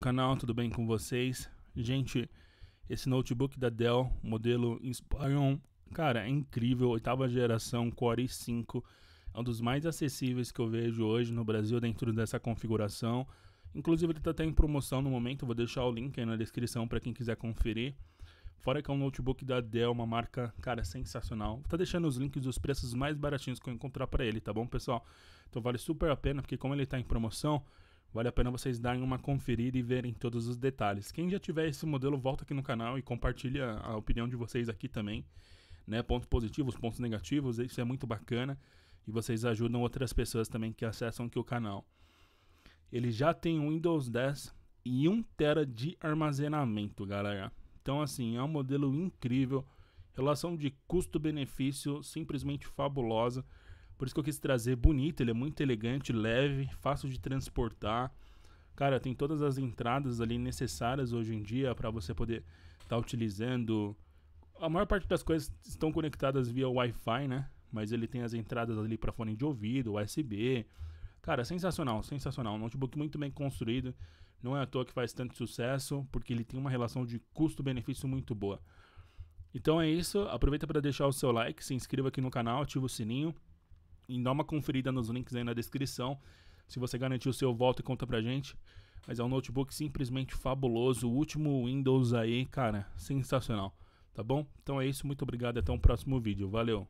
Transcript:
canal, tudo bem com vocês? Gente, esse notebook da Dell, modelo Inspiron, cara, é incrível, oitava geração Core i5, é um dos mais acessíveis que eu vejo hoje no Brasil dentro dessa configuração. Inclusive ele está até em promoção no momento, vou deixar o link aí na descrição para quem quiser conferir. Fora que é um notebook da Dell, uma marca, cara, sensacional. Tá deixando os links dos preços mais baratinhos que eu encontrar para ele, tá bom, pessoal? Então vale super a pena, porque como ele está em promoção, Vale a pena vocês darem uma conferida e verem todos os detalhes. Quem já tiver esse modelo, volta aqui no canal e compartilha a opinião de vocês aqui também. Né? Pontos positivos, pontos negativos, isso é muito bacana. E vocês ajudam outras pessoas também que acessam aqui o canal. Ele já tem um Windows 10 e 1 tera de armazenamento, galera. Então, assim, é um modelo incrível. Relação de custo-benefício simplesmente fabulosa. Por isso que eu quis trazer bonito, ele é muito elegante, leve, fácil de transportar. Cara, tem todas as entradas ali necessárias hoje em dia para você poder estar tá utilizando. A maior parte das coisas estão conectadas via Wi-Fi, né? Mas ele tem as entradas ali para fone de ouvido, USB. Cara, sensacional, sensacional. Um notebook muito bem construído. Não é à toa que faz tanto sucesso, porque ele tem uma relação de custo-benefício muito boa. Então é isso. Aproveita para deixar o seu like, se inscreva aqui no canal, ativa o sininho. E dá uma conferida nos links aí na descrição. Se você garantir o seu, volta e conta pra gente. Mas é um notebook simplesmente fabuloso. O último Windows aí, cara, sensacional. Tá bom? Então é isso. Muito obrigado. Até um próximo vídeo. Valeu!